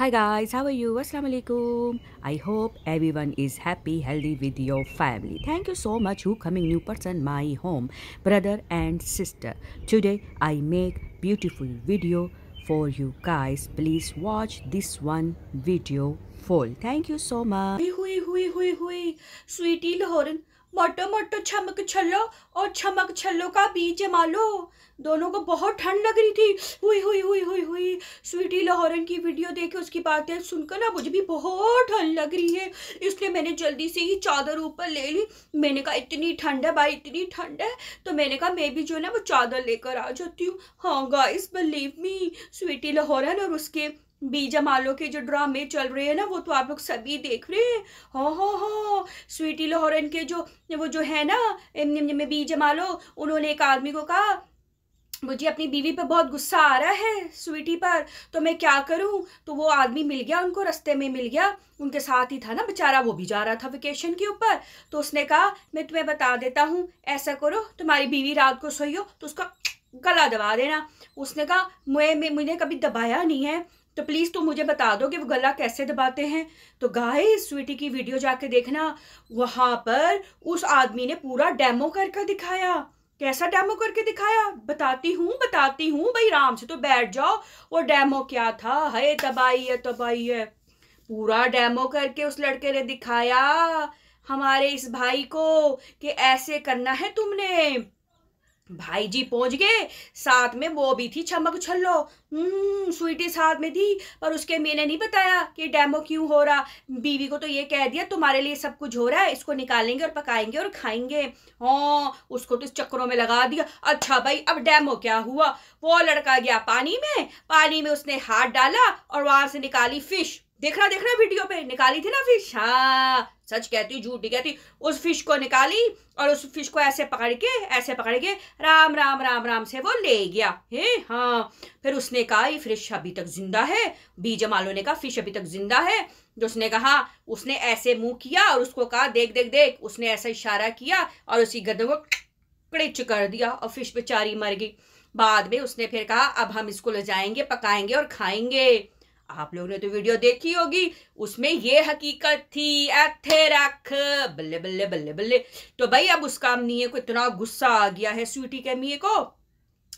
Hi guys, how are you? Assalamualaikum. I hope everyone is happy, healthy with your family. Thank you so much who coming new person my home, brother and sister. Today I make beautiful video for you guys. Please watch this one video full. Thank you so much. Hui hui hui hui. Sweetie Lauren. मोटो मोटो छमक छलो और छमक छलो का बीज मालो लो दोनों को बहुत ठंड लग रही थी हुई हुई हुई हुई हुई स्वीटी लाहौरन की वीडियो देखे उसकी बातें सुनकर ना मुझे भी बहुत ठंड लग रही है इसलिए मैंने जल्दी से ही चादर ऊपर ले ली मैंने कहा इतनी ठंड है भाई इतनी ठंड है तो मैंने कहा मैं भी जो है ना वो चादर लेकर आ जाती हूँ हाँ गाइस बिलीव मी स्वीटी लाहौरन और उसके बीजा मालो के जो ड्रामे चल रहे हैं ना वो तो आप लोग सभी देख रहे हैं हो हो हो स्वीटी लोहरन के जो वो जो है ना बीजा मालो उन्होंने एक आदमी को कहा मुझे अपनी बीवी पर बहुत गुस्सा आ रहा है स्वीटी पर तो मैं क्या करूं तो वो आदमी मिल गया उनको रास्ते में मिल गया उनके साथ ही था ना बेचारा वो भी जा रहा था वेकेशन के ऊपर तो उसने कहा मैं तुम्हें बता देता हूँ ऐसा करो तुम्हारी बीवी रात को सोई हो तो उसका गला दबा देना उसने कहा मैं मुझे कभी दबाया नहीं है तो प्लीज़ तुम मुझे बता दो कि वो गला कैसे दबाते हैं तो गाय स्वीटी की वीडियो जाके देखना वहाँ पर उस आदमी ने पूरा डेमो करके दिखाया कैसा डेमो करके दिखाया बताती हूँ बताती हूँ भाई राम से तो बैठ जाओ और डेमो क्या था हे तबाही है तबाही है पूरा डेमो करके उस लड़के ने दिखाया हमारे इस भाई को कि ऐसे करना है तुमने भाई जी पहुंच गए साथ में वो भी थी छमक छल्लो हम्म, स्वीटी साथ में थी पर उसके मैंने नहीं बताया कि डैमो क्यों हो रहा बीवी को तो ये कह दिया तुम्हारे लिए सब कुछ हो रहा है इसको निकालेंगे और पकाएंगे और खाएंगे हाँ उसको तो इस चक्करों में लगा दिया अच्छा भाई अब डैमो क्या हुआ वो लड़का गया पानी में पानी में उसने हाथ डाला और वहां से निकाली फिश देखना देखना वीडियो पे निकाली थी ना फिश हाँ सच कहती झूठी कहती उस फिश को निकाली और उस फिश को ऐसे पकड़ के ऐसे पकड़ के राम राम राम राम से वो ले गया है हाँ फिर उसने कहा ये फिश अभी तक जिंदा है बीज मालो ने कहा फिश अभी तक जिंदा है जो उसने कहा उसने ऐसे मुंह किया और उसको कहा देख देख देख उसने ऐसा इशारा किया और उसी गर्दन को कड़िच कर दिया और फिश बेचारी मर गई बाद में उसने फिर कहा अब हम इसको ले जाएंगे पकाएंगे और खाएंगे आप लोगों ने तो वीडियो देखी होगी उसमें ये हकीकत थी अथे रख बल्ले बल्ले बल्ले बल्ले तो भाई अब उस काम नहीं है को इतना गुस्सा आ गया है स्वीटी मिये को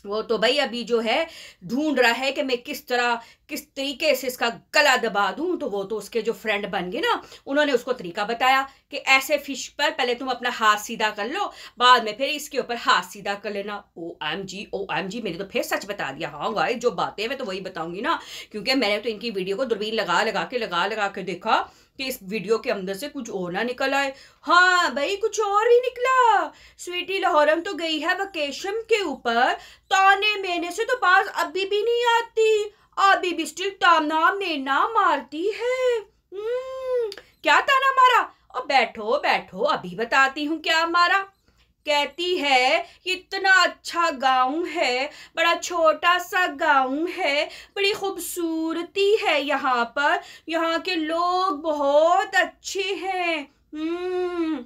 वो तो भाई अभी जो है ढूंढ रहा है कि मैं किस तरह किस तरीके से इसका गला दबा दूं तो वो तो उसके जो फ्रेंड बन गए ना उन्होंने उसको तरीका बताया कि ऐसे फिश पर पहले तुम अपना हाथ सीधा कर लो बाद में फिर इसके ऊपर हाथ सीधा कर लेना ओ एम जी ओ एम जी मैंने तो फिर सच बता दिया हाँ भाई जो बातें मैं तो वही बताऊंगी ना क्योंकि मैंने तो इनकी वीडियो को दूरबीन लगा लगा के लगा लगा के देखा कि इस वीडियो के अंदर से कुछ और ना निकल आए हाँ भाई कुछ और ही निकला स्वीटी लाहौरम तो गई है वकेशन के ऊपर ताने मेने से तो पास अभी भी नहीं आती अभी भी स्टिल ताना मेना मारती है हम्म, क्या ताना मारा और बैठो बैठो अभी बताती हूँ क्या मारा कहती है कि इतना अच्छा गांव है बड़ा छोटा सा गांव है बड़ी खूबसूरती है यहाँ पर यहाँ के लोग बहुत अच्छे हैं हम्म।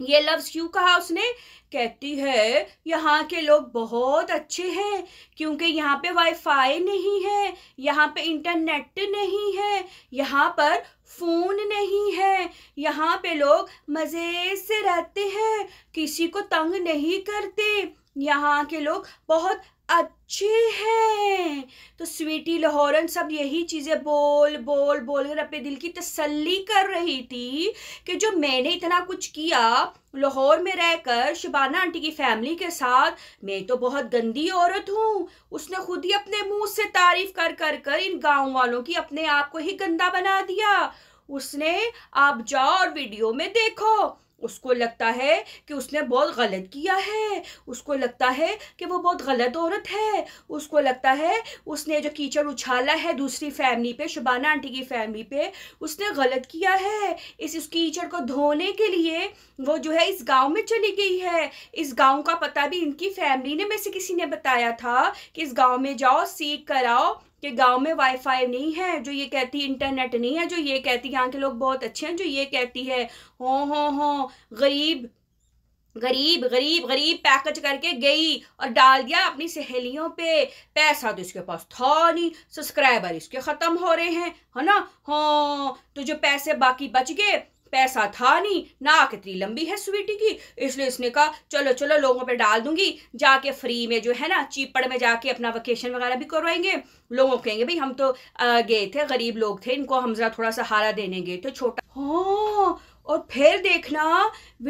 ये लफ्ज़ क्यों कहा उसने कहती है यहाँ के लोग बहुत अच्छे हैं क्योंकि यहाँ पे वाईफाई नहीं है यहाँ पे इंटरनेट नहीं है यहाँ पर फ़ोन नहीं है यहाँ पे लोग मज़े से रहते हैं किसी को तंग नहीं करते यहाँ के लोग बहुत अच्छे हैं तो स्वीटी लाहौरन सब यही चीज़ें बोल बोल बोल कर अपने दिल की तसल्ली कर रही थी कि जो मैंने इतना कुछ किया लाहौर में रहकर शिबाना आंटी की फैमिली के साथ मैं तो बहुत गंदी औरत हूँ उसने खुद ही अपने मुंह से तारीफ कर कर कर इन गांव वालों की अपने आप को ही गंदा बना दिया उसने आप जाओ और वीडियो में देखो उसको लगता है कि उसने बहुत गलत किया है उसको लगता है कि वो बहुत गलत औरत है उसको लगता है उसने जो कीचड़ उछाला है दूसरी फैमिली पे शुबाना आंटी की फैमिली पे उसने गलत किया है इस उस कीचड़ को धोने के लिए वो जो है इस गांव में चली गई है इस गांव का पता भी इनकी फैमिली ने में से किसी ने बताया था कि इस गाँव में जाओ सीख कराओ कि गांव में वाईफाई नहीं है जो ये कहती इंटरनेट नहीं है जो ये कहती यहाँ के लोग बहुत अच्छे हैं जो ये कहती है हो हो हो गरीब गरीब गरीब गरीब पैकेज करके गई और डाल दिया अपनी सहेलियों पे पैसा तो इसके पास था नहीं सब्सक्राइबर इसके ख़त्म हो रहे हैं है ना हाँ तो जो पैसे बाकी बच गए पैसा था नहीं नाक इतनी लंबी है स्वीटी की इसलिए इसने कहा चलो चलो लोगों पे डाल दूंगी जाके फ्री में जो है ना चीपड़ में जाके अपना वेकेशन वगैरह भी करवाएंगे लोगों कहेंगे भाई हम तो गए थे गरीब लोग थे इनको हम जरा थोड़ा सहारा देने गए थे छोटा हाँ और फिर देखना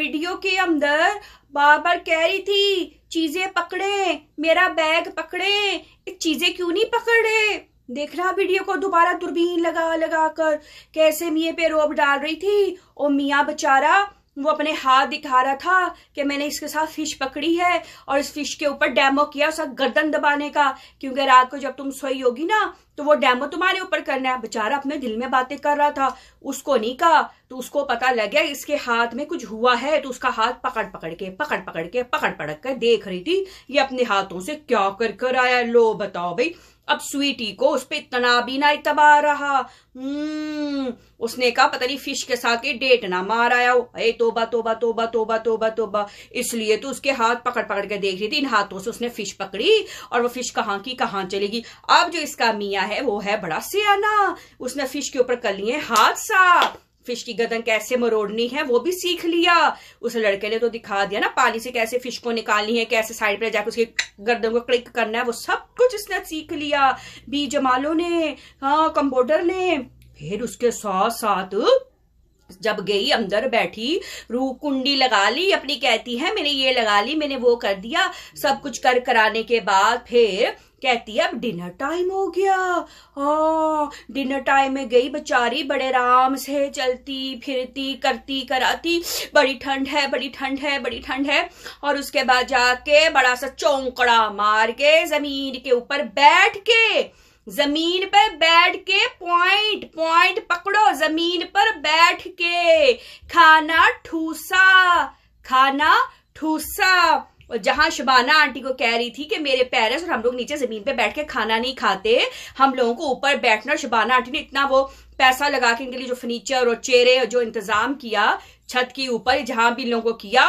वीडियो के अंदर बाबर बार कह रही थी चीजें पकड़े मेरा बैग पकड़े चीजें क्यों नहीं पकड़े देखना वीडियो को दोबारा दूरबीन लगा लगा कर कैसे मिया पे रोब डाल रही थी और मियाँ बेचारा वो अपने हाथ दिखा रहा था कि मैंने इसके साथ फिश पकड़ी है और इस फिश के ऊपर डेमो किया उसका गर्दन दबाने का क्योंकि रात को जब तुम सोई होगी ना तो वो डेमो तुम्हारे ऊपर करना है बेचारा अपने दिल में बातें कर रहा था उसको नहीं कहा तो उसको पता लग गया इसके हाथ में कुछ हुआ है तो उसका हाथ पकड़ पकड़ के पकड़ पकड़ के पकड़ पकड़ कर देख रही थी ये अपने हाथों से क्या कर कर आया लो बताओ भाई अब स्वीटी को उस पर ना इतबा रहा हम्म, उसने कहा पता नहीं फिश के साथ के डेट ना मार आया हो अरे तोबा तोबा तोबा तोबा तोबा तोबा इसलिए तो उसके हाथ पकड़ पकड़ के देख रही थी इन हाथों से उसने फिश पकड़ी और वो फिश कहाँ की कहाँ चलेगी अब जो इसका मियाँ है वो है बड़ा सियाना उसने फिश के ऊपर कर लिए हाथ साफ फिश की गदन कैसे मरोड़नी है वो भी सीख लिया उस लड़के ने तो दिखा दिया ना पानी से कैसे फिश को निकालनी है कैसे साइड पर जाकर उसकी गर्दन को क्लिक करना है वो सब कुछ इसने सीख लिया बी जमालो ने हाँ कंबोडर ने फिर उसके साथ साथ जब गई अंदर बैठी रू कुंडी लगा ली अपनी कहती है मैंने ये लगा ली मैंने वो कर दिया सब कुछ कर कराने के बाद फिर कहती है अब डिनर टाइम हो गया हाँ डिनर टाइम में गई बेचारी बड़े आराम से चलती फिरती करती कराती बड़ी ठंड है बड़ी ठंड है बड़ी ठंड है और उसके बाद जाके बड़ा सा चौंकड़ा मार के जमीन के ऊपर बैठ के जमीन पर बैठ के पॉइंट पॉइंट पकड़ो जमीन पर बैठ के खाना ठूसा खाना ठूसा जहां शबाना आंटी को कह रही थी कि मेरे पेरेंट्स और हम लोग नीचे जमीन पे बैठ के खाना नहीं खाते हम लोगों को ऊपर बैठना और शबाना आंटी ने इतना वो पैसा लगा के इनके लिए जो फर्नीचर और चेहरे जो इंतजाम किया छत के ऊपर जहां भी लोगों को किया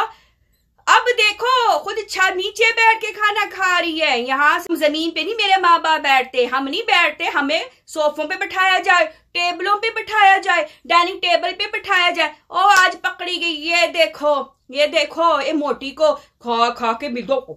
अब देखो खुद छत नीचे बैठ के खाना खा रही है यहाँ से जमीन पे नहीं मेरे माँ बाप बैठते हम नहीं बैठते हमें सोफों पे बैठाया जाए टेबलों पे बैठाया जाए डाइनिंग टेबल पे बैठाया जाए ओ आज पकड़ी गई ये देखो ये देखो ये मोटी को खा खा के बिल्कुल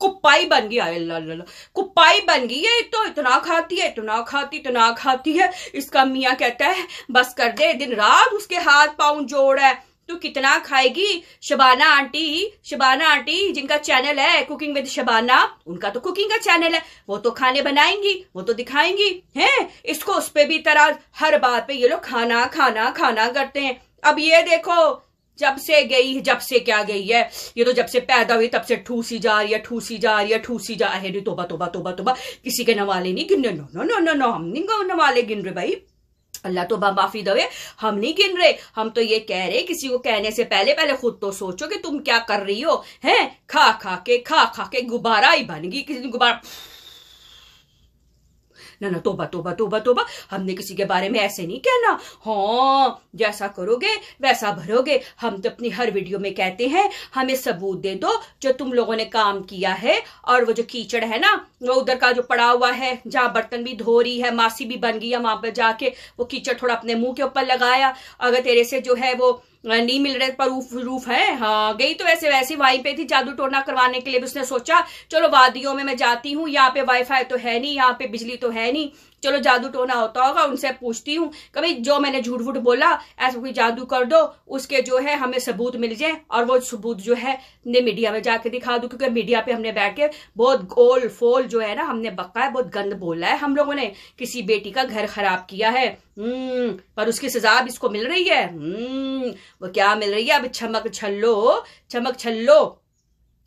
कुपाई बन गई अरे कुपाई बन गई ये तो इतना खाती है इतना खाती इतना खाती है इसका मियाँ कहता है बस कर दे दिन रात उसके हाथ पाँव जोड़ है तू कितना खाएगी शबाना आंटी शबाना आंटी जिनका चैनल है कुकिंग विद शबाना उनका तो कुकिंग का चैनल है वो तो खाने बनाएंगी वो तो दिखाएंगी हैं इसको उस पर भी तरह हर बात पे ये लोग खाना खाना खाना करते हैं अब ये देखो जब से गई जब से क्या गई है ये तो जब से पैदा हुई तब से ठूसी जा रही है ठूसी जा रही है ठूसी जा रही है तोबा तोबा तोबा तोबा किसी के नवाले नहीं गिन रहे no no no no no हम नहीं नवाले गिन रहे भाई अल्लाह तो माफी दवे हम नहीं गिन रहे हम तो ये कह रहे किसी को कहने से पहले पहले खुद तो सोचो कि तुम क्या कर रही हो हैं खा खा के खा खा के गुब्बारा ही बन गई किसी गुब्बारा ना ना तोबा तोबा तोबा तोबा हमने किसी के बारे में ऐसे नहीं कहना हाँ जैसा करोगे वैसा भरोगे हम तो अपनी हर वीडियो में कहते हैं हमें सबूत दे दो जो तुम लोगों ने काम किया है और वो जो कीचड़ है ना वो उधर का जो पड़ा हुआ है जहाँ बर्तन भी धो रही है मासी भी बन गई है वहां पर जाके वो कीचड़ थोड़ा अपने मुंह के ऊपर लगाया अगर तेरे से जो है वो नहीं मिल रहे पर रूफ रूफ है हाँ गई तो वैसे वैसे वहीं पे थी जादू टोना करवाने के लिए भी उसने सोचा चलो वादियों में मैं जाती हूँ यहाँ पे वाईफाई तो है नहीं यहाँ पे बिजली तो है नहीं चलो जादू टोना होता होगा उनसे पूछती हूँ कभी जो मैंने झूठ वूठ बोला ऐसा कोई जादू कर दो उसके जो है हमें सबूत मिल जाए और वो सबूत जो है ने मीडिया में जाके दिखा दो क्योंकि मीडिया पे हमने बैठ के बहुत गोल फोल जो है ना हमने बक्का है बहुत गंद बोला है हम लोगों ने किसी बेटी का घर खराब किया है हम्म, पर उसकी सजा अब इसको मिल रही है हम्म, वो क्या मिल रही है अब चमक छल्लो चमक छल्लो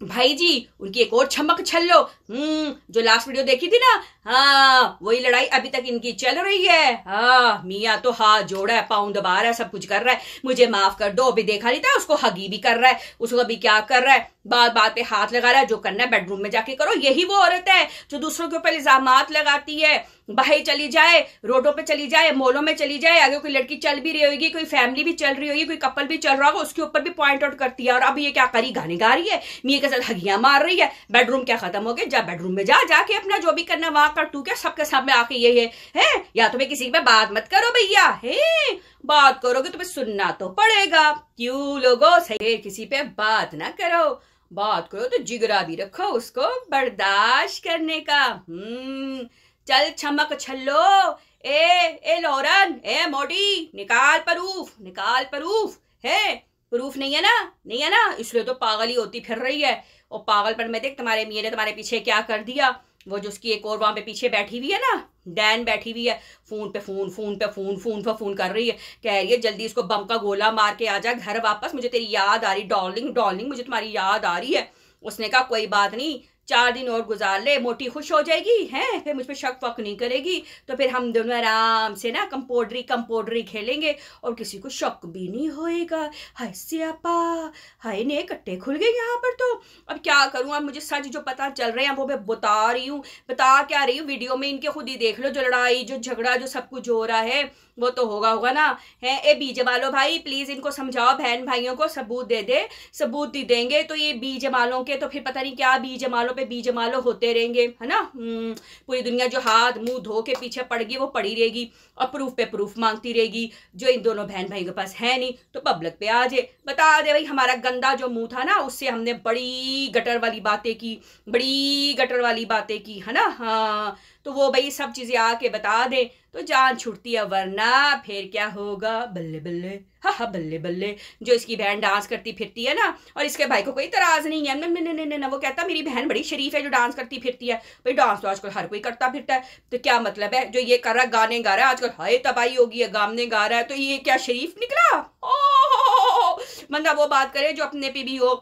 भाई जी उनकी एक और छमक छल्लो हम्म जो लास्ट वीडियो देखी थी ना हाँ वही लड़ाई अभी तक इनकी चल रही है हाँ मियाँ तो हाथ जोड़ा है पाँव दबा रहा है सब कुछ कर रहा है मुझे माफ कर दो अभी देखा नहीं था उसको हगी भी कर रहा है उसको अभी क्या कर रहा है बात बात पे हाथ लगा रहा है जो करना है बेडरूम में जाके करो यही वो औरत है जो दूसरों के ऊपर इल्जाम लगाती है बाहर चली जाए रोडों पे चली जाए मॉलों में चली जाए अगर कोई लड़की चल भी रही होगी कोई फैमिली भी चल रही होगी कोई कपल भी चल रहा होगा उसके ऊपर भी पॉइंट आउट करती है और अब ये क्या करी गाने गा रही है मियाँ के साथ हगियां मार रही है बेडरूम क्या खत्म हो गया जा बेडरूम में जा जाके अपना जो भी करना वहां कर तू क्या सबके सामने आके ये है, है? या तुम्हें किसी में बात मत करो भैया है बात करोगे तुम्हें सुनना तो पड़ेगा क्यों लोगो सही किसी पे बात ना करो बात करो तो जिगरा भी रखो उसको बर्दाश्त करने का हम्म चल छमक छल्लो ए ए लोरन ए मोटी निकाल परूफ निकाल परूफ है प्रूफ नहीं है ना नहीं है ना इसलिए तो पागल ही होती फिर रही है और पागल पर मैं देख तुम्हारे मियाँ ने तुम्हारे पीछे क्या कर दिया वो जो उसकी एक और वहाँ पे पीछे बैठी हुई है ना डैन बैठी हुई है फ़ोन पे फ़ोन फ़ोन पे फ़ोन फ़ोन पे फ़ोन कर रही है कह रही है जल्दी इसको बम का गोला मार के आ जा घर वापस मुझे तेरी याद आ रही डॉलिंग डॉलिंग मुझे तुम्हारी याद आ रही है उसने कहा कोई बात नहीं चार दिन और गुजार ले मोटी खुश हो जाएगी हैं फिर मुझ पर शक फक नहीं करेगी तो फिर हम दोनों आराम से ना कंपोडरी कंपोडरी खेलेंगे और किसी को शक भी नहीं होएगा हाय सियापा हाय ने कट्टे खुल गए यहाँ पर तो अब क्या करूँ अब मुझे सच जो पता चल रहे हैं वो मैं बता रही हूँ बता क्या रही हूँ वीडियो में इनके खुद ही देख लो जो लड़ाई जो झगड़ा जो सब कुछ हो रहा है वो तो होगा होगा ना है ए बीजे वालों भाई प्लीज़ इनको समझाओ बहन भाइयों को सबूत दे दे सबूत दे देंगे तो ये बीजे वालों के तो फिर पता नहीं क्या बीजे वालों पे बीज मालो होते रहेंगे है ना हम्म, पूरी दुनिया जो हाथ मुंह धो के पीछे पड़ गई वो पड़ी रहेगी और प्रूफ पे प्रूफ मांगती रहेगी जो इन दोनों बहन भाई के पास है नहीं तो पब्लिक पे आ जाए बता दे भाई हमारा गंदा जो मुंह था ना उससे हमने बड़ी गटर वाली बातें की बड़ी गटर वाली बातें की है ना हाँ तो वो भाई सब चीज़ें आके बता दें तो जान छुटती है वरना फिर क्या होगा बल्ले बल्ले हाँ हाँ बल्ले बल्ले जो इसकी बहन डांस करती फिरती है ना और इसके भाई को कोई तराज नहीं है नहीं नहीं ना वो कहता मेरी बहन बड़ी शरीफ है जो डांस करती फिरती है भाई डांस तो आजकल हर कोई करता फिरता है तो क्या मतलब है जो ये कर रहा है गाने गा रहा है आजकल हाय तबाही होगी है गाने गा रहा है तो ये क्या शरीफ निकला ओ मतलब वो बात करे जो अपने पे भी हो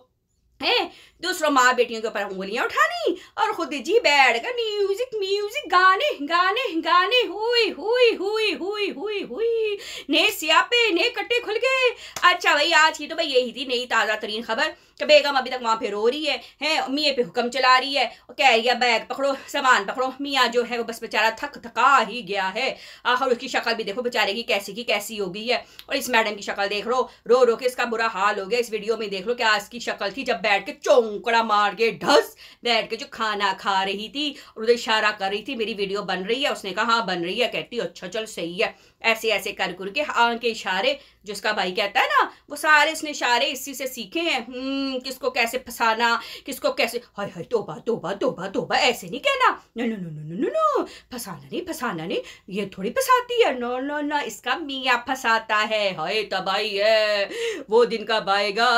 है दूसरों माँ बेटियों के ऊपर उंगलियां उठानी और खुद जी बैठ कर म्यूजिक म्यूजिक गाने गाने गाने हुई हुई हुई हुई हुई हुई नए सियापे नए कट्टे खुल गए अच्छा भाई आज की तो भाई यही थी नई ताज़ा तरीन खबर कि बेगम अभी तक वहाँ पे रो रही है हैं मियाँ पे हुक्म चला रही है और कह रही है बैग पकड़ो सामान पकड़ो मियाँ जो है वो बस बेचारा थक थका ही गया है आखिर उसकी शक्ल भी देखो बेचारे की कैसी की कैसी हो गई है और इस मैडम की शक्ल देख लो रो रो के इसका बुरा हाल हो गया इस वीडियो में देख लो क्या इसकी शक्ल थी जब बैठ बैठ के चौंकड़ा मार के ढस बैठ के जो खाना खा रही थी और उधर इशारा कर रही थी मेरी वीडियो बन रही है उसने कहा हाँ बन रही है कहती अच्छा चल सही है ऐसे ऐसे कर कर के हाँ के इशारे जिसका भाई कहता है ना वो सारे इसने इशारे इसी से सीखे हैं हम्म, किसको कैसे फंसाना किसको कैसे हाय हाय तोबा तोबा तोबा तोबा ऐसे नहीं कहना no no no no no no फंसाना नहीं फंसाना नहीं ये थोड़ी फंसाती है नो नो नो इसका मियाँ फंसाता है हाय तबाही है वो दिन कब आएगा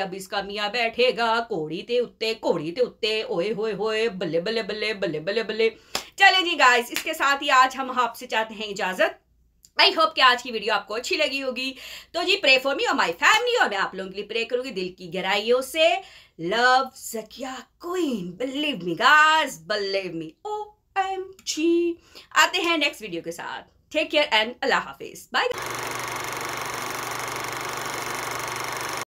जब इसका मियाँ बैठेगा कोड़ी ते उत्ते कोड़ी ते उत्ते ओए होए होए बल्ले बल्ले बल्ले बल्ले बल्ले बल्ले चले जी गाइस इसके साथ ही आज हम आपसे चाहते हैं इजाज़त आई होप कि आज की वीडियो आपको अच्छी लगी होगी तो जी प्रे फॉर मी और माई फैमिली और मैं आप लोगों के लिए प्रे करूंगी दिल की गहराइयों से love Sakiya queen believe me girls believe me O M G आते हैं नेक्स्ट वीडियो के साथ टेक केयर एंड अल्लाह हाफिज बाय